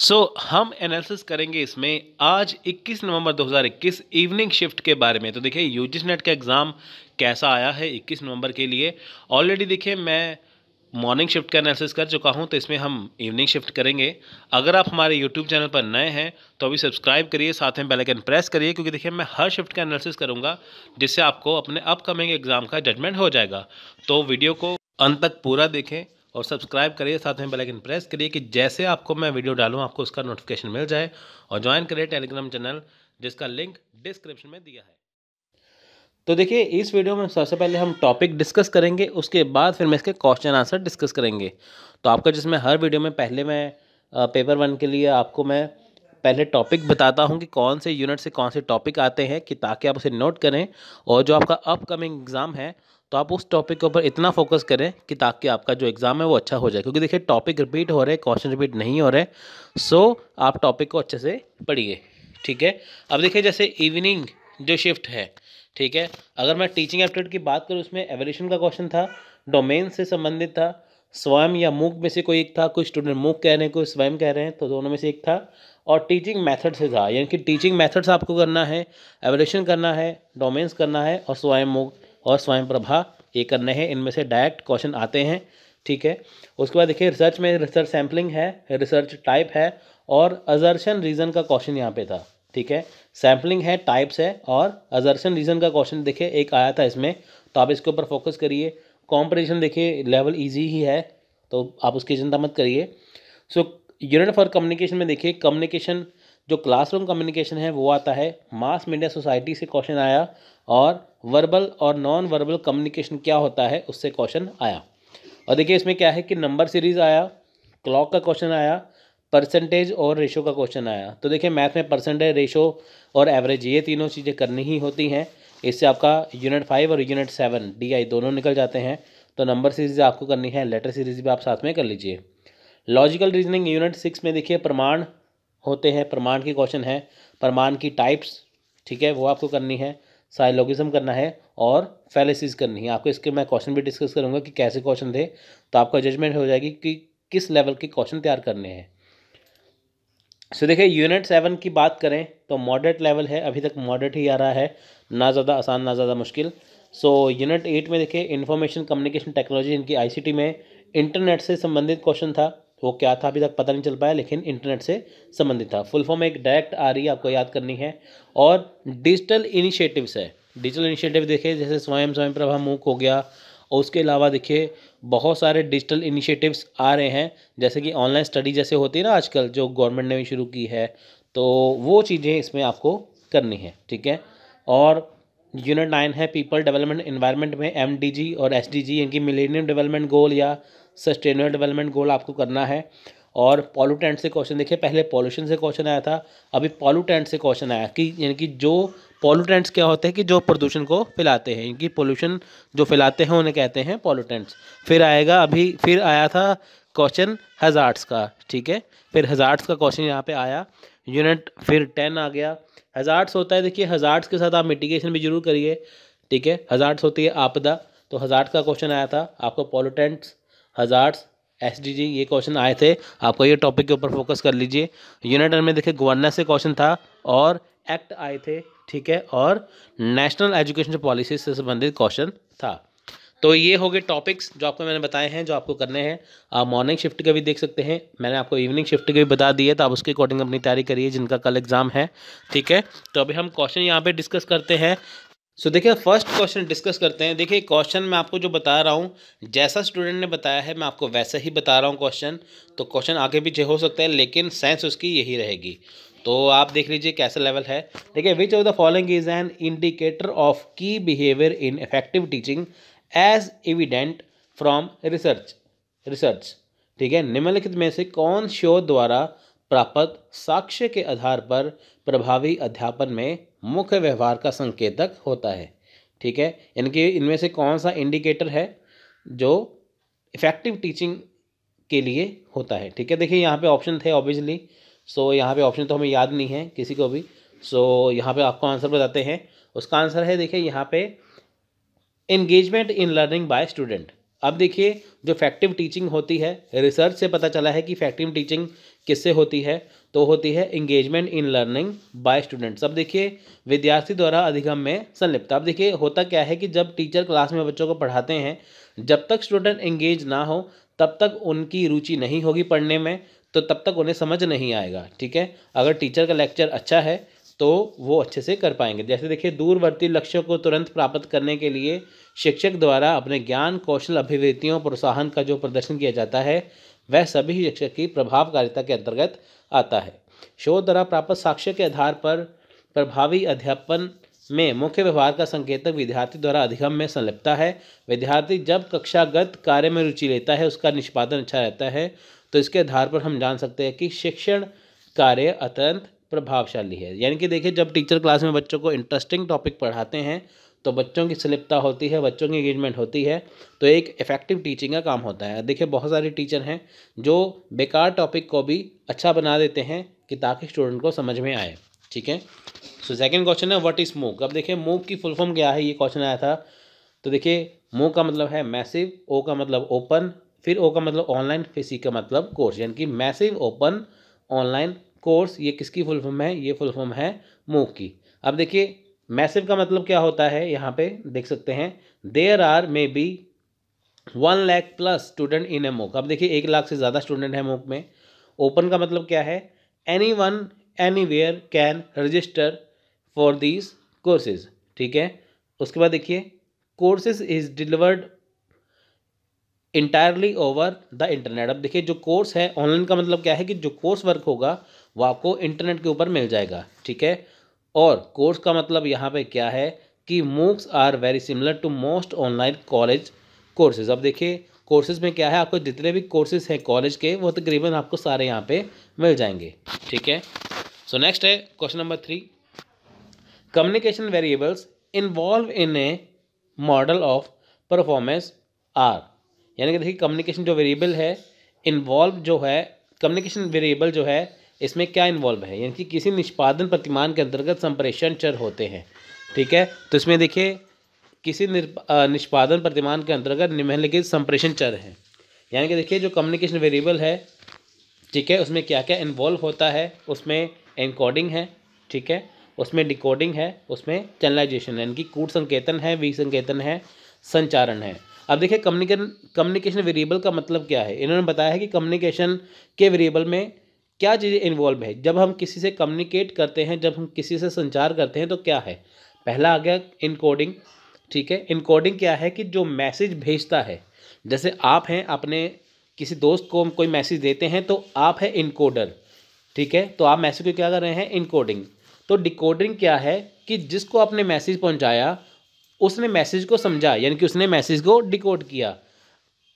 सो so, हम analysis करेंगे इसमें आज 21 नवंबर 2021 इवनिंग शिफ्ट के बारे में तो देखिए यूजीस नेट का एग्ज़ाम कैसा आया है 21 नवंबर के लिए ऑलरेडी देखिए मैं मॉर्निंग शिफ्ट का एनालिसिस कर चुका हूं तो इसमें हम इवनिंग शिफ्ट करेंगे अगर आप हमारे यूट्यूब चैनल पर नए हैं तो अभी सब्सक्राइब करिए साथ में बेल आइकन प्रेस करिए क्योंकि देखिए मैं हर शिफ्ट का एनालिसिस करूंगा जिससे आपको अपने अपकमिंग एग्ज़ाम का जजमेंट हो जाएगा तो वीडियो को अंत तक पूरा देखें और सब्सक्राइब करिए साथ में बेल आइकन प्रेस करिए कि जैसे आपको मैं वीडियो डालूँ आपको उसका नोटिफिकेशन मिल जाए और ज्वाइन करिए टेलीग्राम चैनल जिसका लिंक डिस्क्रिप्शन में दिया है तो देखिए इस वीडियो में सबसे पहले हम टॉपिक डिस्कस करेंगे उसके बाद फिर मैं इसके क्वेश्चन आंसर डिस्कस करेंगे तो आपका जिसमें हर वीडियो में पहले मैं पेपर वन के लिए आपको मैं पहले टॉपिक बताता हूँ कि कौन से यूनिट से कौन से टॉपिक आते हैं कि ताकि आप उसे नोट करें और जो आपका अपकमिंग एग्ज़ाम है तो आप उस टॉपिक के ऊपर इतना फोकस करें कि ताकि आपका जो एग्ज़ाम है वो अच्छा हो जाए क्योंकि देखिए टॉपिक रिपीट हो रहे हैं क्वेश्चन रिपीट नहीं हो रहे सो so, आप टॉपिक को अच्छे से पढ़िए ठीक है अब देखिए जैसे इवनिंग जो शिफ्ट है ठीक है अगर मैं टीचिंग एप्टीट्यूड की बात करूँ उसमें एवोल्यूशन का क्वेश्चन था डोमेन से संबंधित था स्वयं या मूक में से कोई एक था कोई स्टूडेंट मूक कह रहे हैं कोई स्वयं कह रहे हैं तो दोनों में से एक था और टीचिंग मेथड से था यानी कि टीचिंग मेथड्स आपको करना है एवोल्यूशन करना है डोमेन्स करना है और स्वयं मूक और स्वयं प्रभा ये करने हैं इनमें से डायरेक्ट क्वेश्चन आते हैं ठीक है उसके बाद देखिए रिसर्च में रिसर्च सैम्पलिंग है रिसर्च टाइप है और अजर्शन रीज़न का क्वेश्चन यहाँ पे था ठीक है सैम्पलिंग है टाइप्स है और अजर्शन रीज़न का क्वेश्चन देखिए एक आया था इसमें तो आप इसके ऊपर फोकस करिए कॉम्पिटिशन देखिए लेवल ईजी ही है तो आप उसकी चिंता मत करिए सो यूनिट फॉर कम्युनिकेशन में देखिए कम्युनिकेशन जो क्लासरूम कम्युनिकेशन है वो आता है मास मीडिया सोसाइटी से क्वेश्चन आया और वर्बल और नॉन वर्बल कम्युनिकेशन क्या होता है उससे क्वेश्चन आया और देखिए इसमें क्या है कि नंबर सीरीज आया क्लॉक का क्वेश्चन आया परसेंटेज और रेशो का क्वेश्चन आया तो देखिए मैथ में परसेंटेज रेशो और एवरेज ये तीनों चीज़ें करनी ही होती हैं इससे आपका यूनिट फाइव और यूनिट सेवन डी आई दोनों निकल जाते हैं तो नंबर सीरीज आपको करनी है लेटर सीरीज भी आप साथ में कर लीजिए लॉजिकल रीजनिंग यूनिट सिक्स में देखिए प्रमाण होते हैं प्रमाण के क्वेश्चन है प्रमाण की टाइप्स ठीक है वो आपको करनी है साइलोगिज्म करना है और फैलेसीज करनी है आपको इसके मैं क्वेश्चन भी डिस्कस करूँगा कि कैसे क्वेश्चन थे तो आपका जजमेंट हो जाएगी कि किस लेवल के क्वेश्चन तैयार करने हैं सो देखिए यूनिट सेवन की बात करें तो मॉडरेट लेवल है अभी तक मॉडरेट ही आ रहा है ना ज़्यादा आसान ना ज़्यादा मुश्किल सो यूनिट एट में देखिए इन्फॉर्मेशन कम्युनिकेशन टेक्नोलॉजी इनकी आईसीटी में इंटरनेट से संबंधित क्वेश्चन था वो क्या था अभी तक पता नहीं चल पाया लेकिन इंटरनेट से संबंधित था फुल फॉर्म एक डायरेक्ट आ रही है आपको याद करनी है और डिजिटल इनिशिएटिव्स है डिजिटल इनिशिएटिव देखिए जैसे स्वयं स्वयं प्रभा मूक हो गया और उसके अलावा देखिए बहुत सारे डिजिटल इनिशिएटिव्स आ रहे हैं जैसे कि ऑनलाइन स्टडी जैसे होती है ना आजकल जो गवर्नमेंट ने भी शुरू की है तो वो चीज़ें इसमें आपको करनी है ठीक है और यूनिट नाइन है पीपल डेवलपमेंट इन्वायरमेंट में एम और एस इनकी मिलेनियम डेवलपमेंट गोल या सस्टेनेबल डेवलपमेंट गोल आपको करना है और पॉलूटेंट से क्वेश्चन देखिए पहले पॉल्यूशन से क्वेश्चन आया था अभी पॉलूटेंट से क्वेश्चन आया कि यानी कि जो पॉलूटेंट्स क्या होते हैं कि जो प्रदूषण को फैलाते हैं इनकी पॉल्यूशन जो फैलाते हैं उन्हें कहते हैं पॉलूटेंट्स फिर आएगा अभी फिर आया था क्वेश्चन हज़ार्ड्स का ठीक है फिर हज़ार्ड्स का क्वेश्चन यहाँ पे आया यूनिट फिर टेन आ गया हज़ार्ड्स होता है देखिए हज़ार्ड्स के साथ आप मिटिगेशन भी जरूर करिए ठीक है हज़ार्ड्स होती है आपदा तो हज़ार्ड का क्वेश्चन आया था आपको पॉलिटेंट्स हजार्स एस ये क्वेश्चन आए थे आपको ये टॉपिक के ऊपर फोकस कर लीजिए यूनिट में देखिए गवर्नर से क्वेश्चन था और एक्ट आए थे ठीक है और नेशनल एजुकेशन पॉलिसी से संबंधित क्वेश्चन था तो ये हो गए टॉपिक्स जो आपको मैंने बताए हैं जो आपको करने हैं आप मॉर्निंग शिफ्ट के भी देख सकते हैं मैंने आपको इवनिंग शिफ्ट के भी बता दिए तो आप उसके अकॉर्डिंग अपनी तैयारी करिए जिनका कल एग्ज़ाम है ठीक है तो अभी हम क्वेश्चन यहाँ पे डिस्कस करते हैं सो so, देखिए फर्स्ट क्वेश्चन डिस्कस करते हैं देखिए क्वेश्चन मैं आपको जो बता रहा हूँ जैसा स्टूडेंट ने बताया है मैं आपको वैसे ही बता रहा हूँ क्वेश्चन तो क्वेश्चन आगे पीछे हो सकता है लेकिन साइंस उसकी यही रहेगी तो आप देख लीजिए कैसा लेवल है देखिए which of the following is an indicator of key behaviour in effective teaching as evident from research research ठीक है निम्नलिखित में से कौन शोध द्वारा प्राप्त साक्ष्य के आधार पर प्रभावी अध्यापन में मुख्य व्यवहार का संकेतक होता है ठीक है इनके इनमें से कौन सा इंडिकेटर है जो इफेक्टिव टीचिंग के लिए होता है ठीक है देखिए यहाँ पे ऑप्शन थे ऑब्वियसली सो so, यहाँ पे ऑप्शन तो हमें याद नहीं है किसी को भी सो so, यहाँ पे आपको आंसर बताते हैं उसका आंसर है देखिए यहाँ पे engagement in learning by student अब देखिए जो फैक्टिव टीचिंग होती है रिसर्च से पता चला है कि फैक्टिव टीचिंग किससे होती है तो होती है engagement in learning by students अब देखिए विद्यार्थी द्वारा अधिगम में संलिप्त अब देखिए होता क्या है कि जब टीचर क्लास में बच्चों को पढ़ाते हैं जब तक स्टूडेंट इंगेज ना हो तब तक उनकी रुचि नहीं होगी पढ़ने में तो तब तक उन्हें समझ नहीं आएगा ठीक है अगर टीचर का लेक्चर अच्छा है तो वो अच्छे से कर पाएंगे जैसे देखिए दूरवर्ती लक्ष्यों को तुरंत प्राप्त करने के लिए शिक्षक द्वारा अपने ज्ञान कौशल अभिवृत्तियों प्रोत्साहन का जो प्रदर्शन किया जाता है वह सभी शिक्षक की प्रभावकारिता के अंतर्गत आता है शोध द्वारा प्राप्त साक्ष्य के आधार पर प्रभावी अध्यापन में मुख्य व्यवहार का संकेतक विद्यार्थी द्वारा अधिगम में संलिप्तता है विद्यार्थी जब कक्षागत कार्य में रुचि लेता है उसका निष्पादन अच्छा रहता है तो इसके आधार पर हम जान सकते हैं कि शिक्षण कार्य अत्यंत प्रभावशाली है यानी कि देखिए जब टीचर क्लास में बच्चों को इंटरेस्टिंग टॉपिक पढ़ाते हैं तो बच्चों की स्लिपता होती है बच्चों की इंगेजमेंट होती है तो एक इफ़ेक्टिव टीचिंग का काम होता है देखिए बहुत सारे टीचर हैं जो बेकार टॉपिक को भी अच्छा बना देते हैं कि ताकि स्टूडेंट को समझ में आए ठीक है सो सेकेंड क्वेश्चन है व्हाट इज़ मूक अब देखिए मूक की फुल फॉर्म क्या है ये क्वेश्चन आया था तो देखिए मूक का मतलब है मैसिव ओ का मतलब ओपन फिर ओ का मतलब ऑनलाइन फिर सी का मतलब कोर्स यानी कि मैसिव ओपन ऑनलाइन कोर्स ये किसकी फुल फॉर्म है ये फुल फॉर्म है मूक की अब देखिए मैसिव का मतलब क्या होता है यहाँ पे देख सकते हैं there are may be one lakh plus student in a MOOC अब देखिए एक लाख से ज़्यादा स्टूडेंट है मूक में ओपन का मतलब क्या है any one any where can register for these courses ठीक है उसके बाद देखिए courses is delivered entirely over the internet अब देखिए जो कोर्स है ऑनलाइन का मतलब क्या है कि जो कोर्स वर्क होगा वो आपको इंटरनेट के ऊपर मिल जाएगा ठीक है और कोर्स का मतलब यहाँ पे क्या है कि MOOCs are very similar to most online college courses अब देखिए कोर्सेज में क्या है आपको जितने भी कोर्सेज हैं कॉलेज के वो तकरीबन आपको सारे यहाँ पे मिल जाएंगे ठीक है सो नेक्स्ट है question number three communication variables involve in a model of performance are यानी कि देखिए कम्युनिकेशन जो वेरिएबल है इन्वॉल्व जो है कम्युनिकेशन वेरिएबल जो है इसमें क्या इन्वॉल्व है यानी कि किसी निष्पादन प्रतिमान के अंतर्गत संप्रेषण चर होते हैं ठीक है तो इसमें देखिए किसी निष्पादन प्रतिमान के अंतर्गत निम्नलिखित संप्रेषण चर हैं यानी कि देखिए जो कम्युनिकेशन वेरिएबल है ठीक है उसमें क्या क्या इन्वॉल्व होता है उसमें एनकोडिंग है ठीक है उसमें डिकोडिंग है उसमें चैनलाइजेशन है यानी कि कूट संकेतन है वी संकेतन है संचारण है अब देखिए कम्युनिकेशन कम्युनिकेशन वेरिएबल का मतलब क्या है इन्होंने बताया है कि कम्युनिकेशन के वेरिएबल में क्या चीज़ें इन्वॉल्व है जब हम किसी से कम्युनिकेट करते हैं जब हम किसी से संचार करते हैं तो क्या है पहला आ गया इनकोडिंग ठीक है इनकोडिंग क्या है कि जो मैसेज भेजता है जैसे आप हैं अपने किसी दोस्त को कोई मैसेज देते हैं तो आप है इनकोडर ठीक है तो आप मैसेज को क्या कर रहे हैं इनकोडिंग तो डिकोडिंग क्या है कि जिसको आपने मैसेज पहुंचाया उसने मैसेज को समझा यानी कि उसने मैसेज को डिकोड किया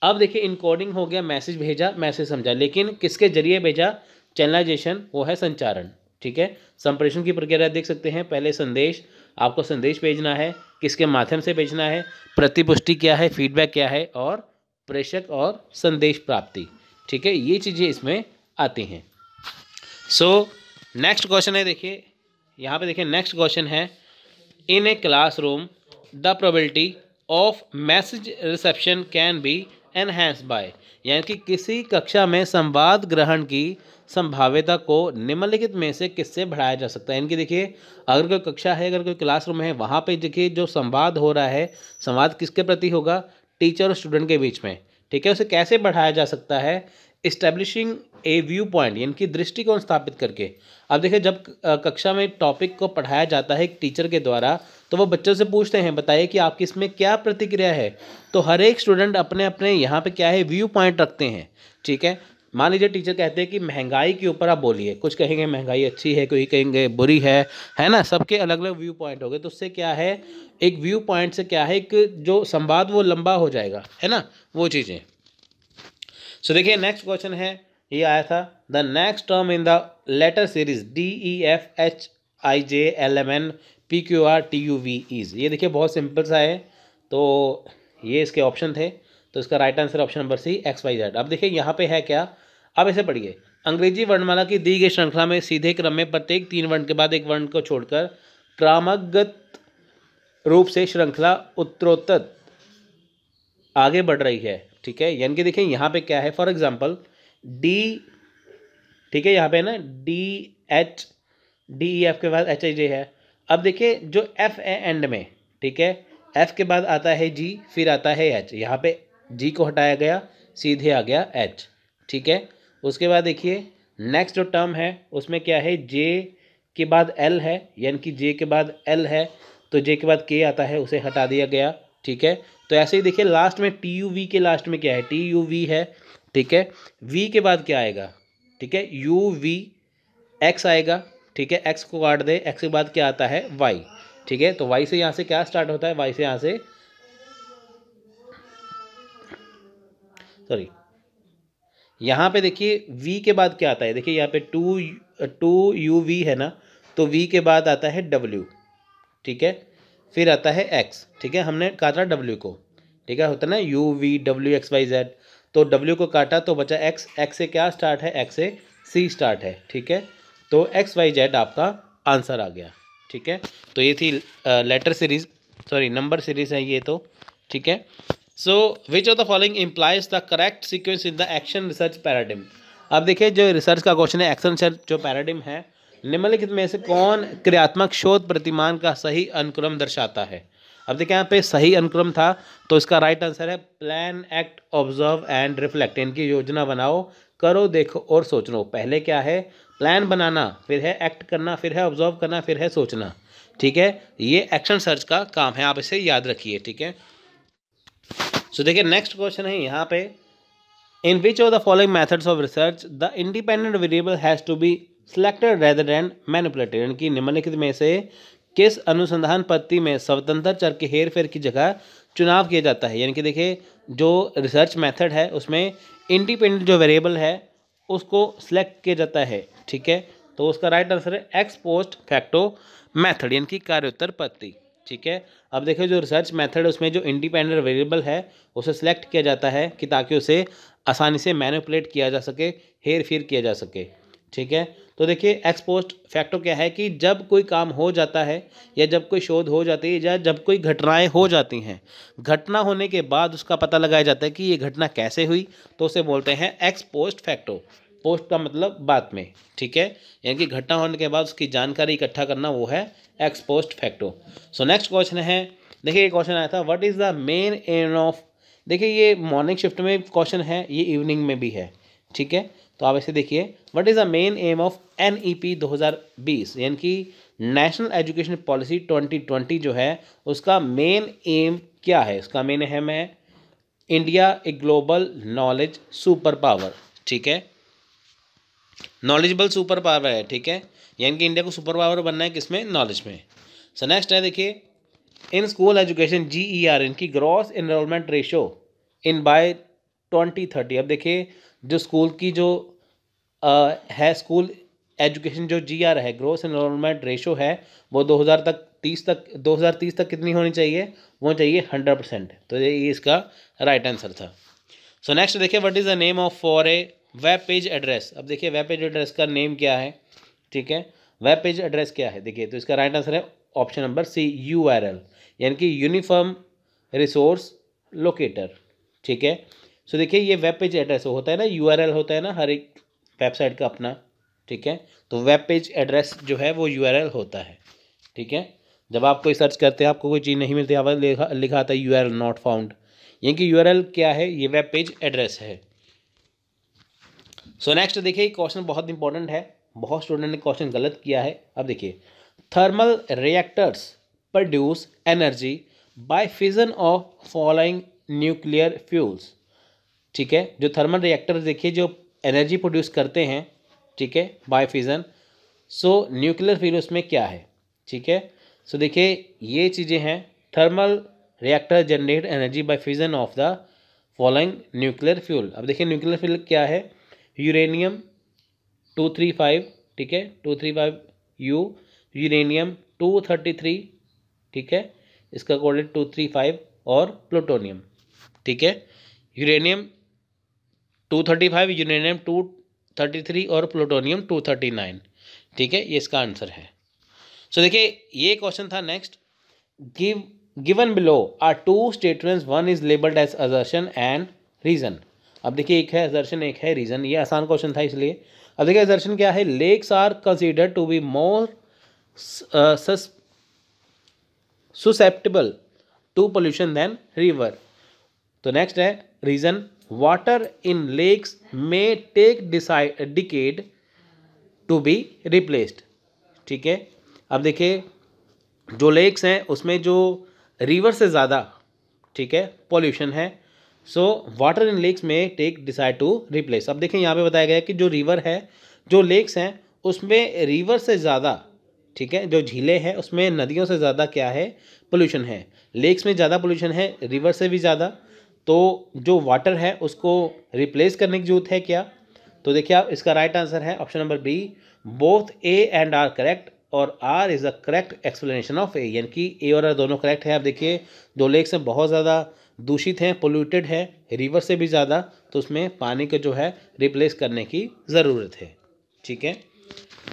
अब देखिए इनकोडिंग हो गया मैसेज भेजा मैसेज समझा लेकिन किसके जरिए भेजा चैनलाइजेशन वो है संचारण ठीक है संप्रेषण की प्रक्रिया देख सकते हैं पहले संदेश आपको संदेश भेजना है किसके माध्यम से भेजना है प्रतिपुष्टि क्या है फीडबैक क्या है और प्रेषक और संदेश प्राप्ति ठीक है ये चीज़ें इसमें आती हैं सो नेक्स्ट क्वेश्चन है देखिए यहाँ पे देखिए नेक्स्ट क्वेश्चन है in a classroom the probability of message reception can be enhance by यानी कि किसी कक्षा में संवाद ग्रहण की संभाव्यता को निम्नलिखित में से किससे बढ़ाया जा सकता है इनकी देखिए अगर कोई कक्षा है अगर कोई क्लासरूम है वहाँ पे देखिए जो संवाद हो रहा है संवाद किसके प्रति होगा टीचर और स्टूडेंट के बीच में ठीक है उसे कैसे बढ़ाया जा सकता है इस्टेब्लिशिंग ए व्यू पॉइंट यानी कि दृष्टिकोण स्थापित करके अब देखिए जब कक्षा में टॉपिक को पढ़ाया जाता है एक टीचर के द्वारा तो वो बच्चों से पूछते हैं बताइए कि आपकी इसमें क्या प्रतिक्रिया है तो हर एक स्टूडेंट अपने अपने यहाँ पे क्या है व्यू पॉइंट रखते हैं ठीक है मान लीजिए टीचर कहते हैं कि महंगाई के ऊपर आप बोलिए कुछ कहेंगे महंगाई अच्छी है कोई कहेंगे बुरी है है ना सबके अलग अलग व्यू पॉइंट हो गए तो उससे क्या है एक व्यू पॉइंट से क्या है एक जो संवाद वो लंबा हो जाएगा है ना वो चीज़ें सो देखिए नेक्स्ट क्वेश्चन है ये आया था the next term in the letter series D E F H I J L M N P Q R T U V is ये देखिए बहुत सिंपल सा है तो ये इसके ऑप्शन थे तो इसका right answer option number C X Y Z अब देखिए यहाँ पे है क्या अब ऐसे पढ़िए अंग्रेजी वर्णमाला की दी गई श्रृंखला में सीधे क्रम में प्रत्येक तीन वर्ण के बाद एक वर्ण को छोड़कर क्रामगत रूप से श्रृंखला उत्तरोत्तर आगे बढ़ रही है ठीक है यानी कि देखिए यहाँ पे क्या है फॉर एग्जाम्पल डी ठीक है यहाँ पे है ना D H D E F के बाद एच आई जे है अब देखिए जो एफ है एंड में ठीक है एफ के बाद आता है जी फिर आता है एच यहाँ पे जी को हटाया गया सीधे आ गया एच ठीक है उसके बाद देखिए नेक्स्ट जो टर्म है उसमें क्या है जे के बाद एल है यानी कि जे के बाद एल है तो जे के बाद के आता है उसे हटा दिया गया ठीक है तो ऐसे ही देखिए लास्ट में टी यू वी के लास्ट में क्या है टी यू वी है ठीक है वी के बाद क्या आएगा ठीक है यू वी एक्स आएगा ठीक है एक्स को काट दे एक्स के बाद क्या आता है वाई ठीक है तो वाई से यहाँ से क्या स्टार्ट होता है वाई से यहाँ से सॉरी यहाँ पे देखिए वी के बाद क्या आता है देखिए यहाँ पे टू टू यू वी है ना तो वी के बाद आता है डब्ल्यू ठीक है फिर आता है एक्स ठीक है हमने कहा था डब्ल्यू को ठीक है होता है ना U V W X Y Z तो W को काटा तो बचा X X से क्या स्टार्ट है X से C स्टार्ट है ठीक है तो एक्स वाई जेड आपका आंसर आ गया ठीक है तो ये थी letter series sorry number series है ये तो ठीक है so which of the following implies the correct sequence in the action research paradigm अब देखिए जो रिसर्च का क्वेश्चन है एक्शन रिसर्च जो पैराडिम है निम्नलिखित में से कौन क्रियात्मक शोध प्रतिमान का सही अनुक्रम दर्शाता है अब देखिए यहाँ पे सही अनुक्रम था तो इसका राइट आंसर है plan act observe and reflect इनकी योजना बनाओ करो देखो और सोचो पहले क्या है प्लान बनाना फिर है एक्ट करना फिर है ऑब्जर्व करना फिर है सोचना ठीक है ये एक्शन सर्च का काम है आप इसे याद रखिए ठीक है सो देखिए नेक्स्ट क्वेश्चन है यहाँ पे in which of the following methods of research the independent variable has to be selected rather and manipulated इनकी निम्नलिखित में से किस अनुसंधान पद्धति में स्वतंत्र चर के हेर फेर की जगह चुनाव किया जाता है यानी कि देखिए जो रिसर्च मेथड है उसमें इंडिपेंडेंट जो वेरिएबल है उसको सिलेक्ट किया जाता है ठीक है तो उसका राइट आंसर है एक्स पोस्ट फैक्टो मैथड यानी कि कार्योत्तर पद्धति ठीक है अब देखिए जो रिसर्च मेथड है उसमें जो इंडिपेंडेंट वेरिएबल है उसे सिलेक्ट किया जाता है कि ताकि उसे आसानी से मैनिपुलेट किया जा सके हेर फेर किया जा सके ठीक है तो देखिए एक्सपोस्ट फैक्टो क्या है कि जब कोई काम हो जाता है या जब कोई शोध हो जाती है या जब कोई घटनाएं हो जाती हैं घटना होने के बाद उसका पता लगाया जाता है कि ये घटना कैसे हुई तो उसे बोलते हैं एक्सपोस्ट फैक्टो पोस्ट का मतलब बाद में ठीक है यानी कि घटना होने के बाद उसकी जानकारी इकट्ठा करना वो है ex post facto so next question है देखिए ये क्वेश्चन आया था what is the main aim of देखिए ये मॉर्निंग शिफ्ट में क्वेश्चन है ये इवनिंग में भी है ठीक है तो आप ऐसे देखिए what is the main aim of N E P दो हज़ार बीस यानी कि national education policy twenty twenty जो है उसका मेन एम क्या है उसका मेन एम है India a global knowledge super power ठीक है नॉलेजबल सुपर पावर है ठीक है यानी कि इंडिया को सुपर पावर बनना है किसमें नॉलेज में सो नेक्स्ट है देखिए in school education G E R इनकी gross enrolment ratio in by twenty thirty अब देखिए जो स्कूल की जो है स्कूल एजुकेशन जो जी आर है ग्रोथ इनमेंट रेशो है वो दो हज़ार तक तीस तक दो हज़ार तीस तक कितनी होनी चाहिए वो चाहिए हंड्रेड परसेंट तो ये इसका राइट आंसर था सो नेक्स्ट देखिए what is the name of for a web page address अब देखिए वेब पेज एड्रेस का नेम क्या है ठीक है वेब पेज एड्रेस क्या है देखिए तो इसका राइट आंसर है option number C U R L यानी कि यूनिफॉर्म रिसोर्स लोकेटर ठीक है सो देखिए ये वेब पेज एड्रेस होता है ना यू होता है ना हर एक वेबसाइट का अपना ठीक है तो वेब पेज एड्रेस जो है वो यू होता है ठीक है जब आप कोई सर्च करते हैं आपको कोई चीज़ नहीं मिलती आप लिखा लिखा आता है यू आर नॉट फाउंड यानी कि यू क्या है ये वेब पेज एड्रेस है सो नेक्स्ट देखिए क्वेश्चन बहुत इंपॉर्टेंट है बहुत स्टूडेंट ने क्वेश्चन गलत किया है अब देखिए thermal reactors produce energy by fission of following nuclear fuels ठीक है जो थर्मल रिएक्टर देखिए जो एनर्जी प्रोड्यूस करते हैं ठीक है by fission so nuclear fuel उसमें क्या है ठीक है सो देखिए ये चीज़ें हैं thermal reactor generate energy by fission of the following nuclear fuel अब देखिए न्यूक्लियर फ्यूल क्या है यूरेनियम टू थ्री फाइव ठीक है two three five U uranium two thirty three ठीक है इसका कोऑर्डिनेट टू थ्री फाइव और प्लूटोनियम ठीक है uranium two thirty five uranium two thirty three और प्लूटोनियम टू थर्टी नाइन ठीक है ये इसका आंसर है सो देखिए ये क्वेश्चन था next give given below are two statements one is labelled as assertion and reason अब देखिए एक है अजर्शन एक है रीजन ये आसान क्वेश्चन था इसलिए अब देखिए अजर्शन क्या है lakes are consider to be more susceptible to pollution than river तो नेक्स्ट है reason water in lakes may take decide decade to be replaced ठीक है अब देखिए जो लेक्स हैं उसमें जो रिवर से ज़्यादा ठीक है पॉल्यूशन है सो वाटर इन लेक्स में टेक डिसाइड टू रिप्लेस अब देखें यहाँ पे बताया गया है कि जो रिवर है जो लेक्स हैं उसमें रिवर से ज़्यादा ठीक है जो झीलें हैं उसमें नदियों से ज़्यादा क्या है पोल्यूशन है लेक्स में ज़्यादा पोल्यूशन है रिवर से भी ज़्यादा तो जो वाटर है उसको रिप्लेस करने की जरूरत है क्या तो देखिए आप इसका राइट आंसर है option number B both A and R correct और R is a correct explanation of A यानी कि ए और आर दोनों करेक्ट हैं आप देखिए जो लेक्स हैं बहुत ज़्यादा दूषित हैं पोल्यूटेड है रिवर से भी ज़्यादा तो उसमें पानी को जो है रिप्लेस करने की ज़रूरत है ठीक है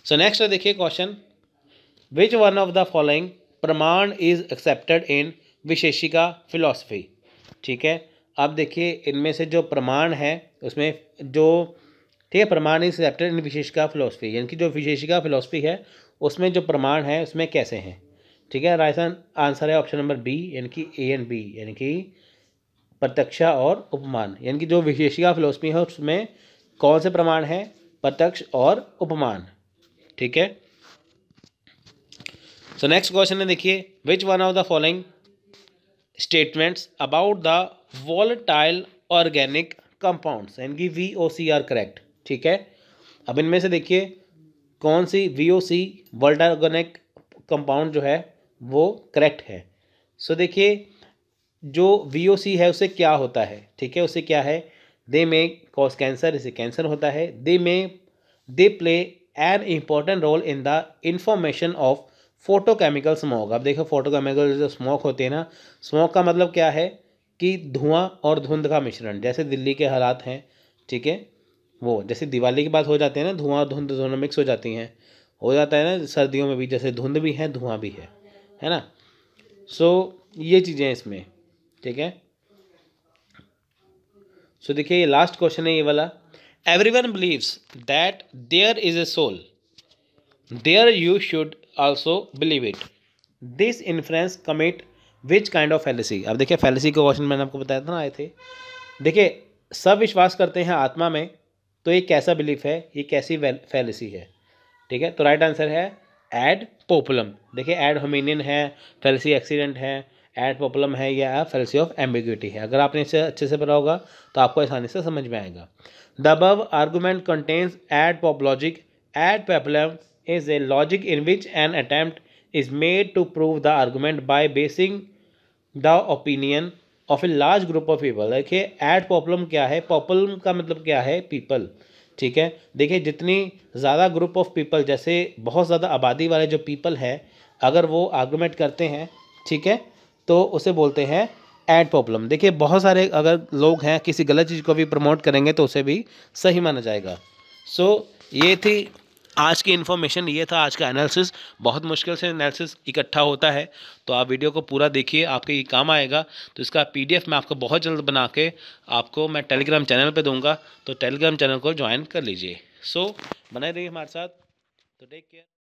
सो नेक्स्ट देखिए question which one of the following pramana is accepted in Vaisheshika philosophy ठीक है अब देखिए इनमें से जो प्रमाण है उसमें जो ठीक है pramana is chapter in Vaisheshika philosophy यानी कि जो विशेषिका फिलोसफी है उसमें जो प्रमाण है उसमें कैसे हैं ठीक है राजस्थान आंसर है ऑप्शन नंबर बी यानी कि ए एंड बी यानी कि प्रत्यक्षा और उपमान यानी कि जो विशेषिका फिलोसफी है उसमें कौन से प्रमाण है प्रत्यक्ष और उपमान ठीक है सो नेक्स्ट क्वेश्चन है देखिए which one of the following statements about the volatile organic compounds यानी कि V O C are correct ठीक है अब इनमें से देखिए कौन सी V O C world organic compound जो है वो करेक्ट है सो so, देखिए जो वी ओ सी है उसे क्या होता है ठीक है उसे क्या है दे में कॉज कैंसर इसे कैंसर होता है दे में they play an important role in the information of photochemical smoke अब देखो फोटोकेमिकल जो स्मोक होते हैं ना स्मोक का मतलब क्या है कि धुआं और धुंध का मिश्रण जैसे दिल्ली के हालात हैं ठीक है वो जैसे दिवाली की बात हो जाती है ना धुआं और धुंध दोनों मिक्स हो जाती हैं हो जाता है ना सर्दियों में भी जैसे धुंध भी है धुआं भी है है ना सो so, ये चीज़ें हैं इसमें ठीक है सो so, देखिए ये लास्ट क्वेश्चन है ये वाला every one believes that there is a soul there you should also believe it this influence commit which kind of fallacy अब देखिए फैलेसी का क्वेश्चन मैंने आपको बताया था ना आए थे देखिए सब विश्वास करते हैं आत्मा में तो ये कैसा बिलीफ है ये कैसी फैलेसी है ठीक है तो राइट आंसर है एड पोपलम देखिए एड होमिनियन है फैलेसी एक्सीडेंट है एड पोपुलम है या फैलसी ऑफ एम्बिग्यूटी है अगर आपने इसे अच्छे से पढ़ा होगा तो आपको आसानी से समझ में आएगा the above argument contains ad पॉपलॉजिक ad populum is a logic in which an attempt is made to prove the argument by basing the opinion of a large group of people देखिए एड पॉपुलम क्या है पॉपुलम का मतलब क्या है people ठीक है देखिए जितनी ज़्यादा ग्रुप ऑफ पीपल जैसे बहुत ज़्यादा आबादी वाले जो पीपल हैं अगर वो आर्गूमेंट करते हैं ठीक है तो उसे बोलते हैं एड पॉपुलम देखिए बहुत सारे अगर लोग हैं किसी गलत चीज़ को भी प्रमोट करेंगे तो उसे भी सही माना जाएगा सो so, ये थी आज की इन्फॉर्मेशन ये था आज का एनालिसिस बहुत मुश्किल से एनालिसिस इकट्ठा होता है तो आप वीडियो को पूरा देखिए आपके ये काम आएगा तो इसका पीडीएफ मैं आपको बहुत जल्द बना के आपको मैं टेलीग्राम चैनल पे दूंगा तो टेलीग्राम चैनल को ज्वाइन कर लीजिए सो so, बने रहिए हमारे साथ तो टेक केयर